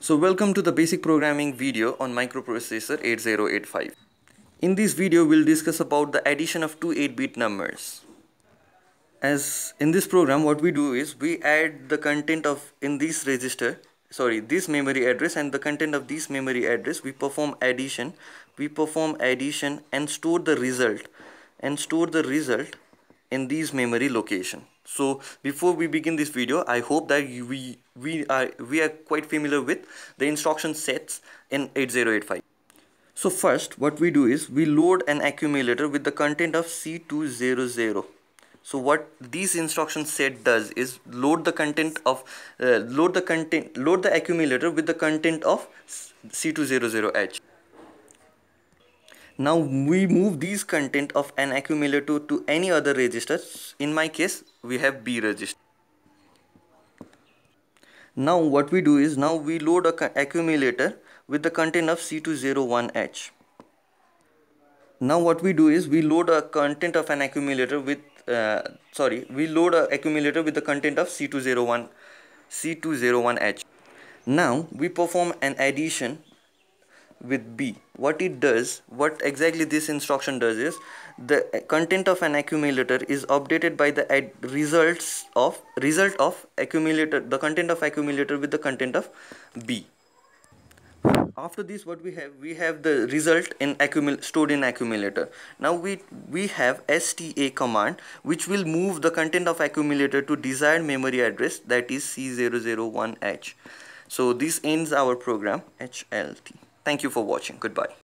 So welcome to the basic programming video on microprocessor 8085. In this video we'll discuss about the addition of two 8-bit numbers. As in this program what we do is we add the content of in this register sorry this memory address and the content of this memory address we perform addition we perform addition and store the result and store the result in these memory location so before we begin this video i hope that we we are we are quite familiar with the instruction sets in 8085 so first what we do is we load an accumulator with the content of c200 so what these instruction set does is load the content of uh, load the content load the accumulator with the content of c200h now we move these content of an accumulator to any other register in my case we have b register now what we do is now we load a accumulator with the content of c201h now what we do is we load a content of an accumulator with uh, sorry we load a accumulator with the content of c201 c201h now we perform an addition with b what it does what exactly this instruction does is the content of an accumulator is updated by the results of result of accumulator the content of accumulator with the content of b after this what we have we have the result in accumul stored in accumulator now we we have sta command which will move the content of accumulator to desired memory address that is c001h so this ends our program hlt Thank you for watching. Goodbye.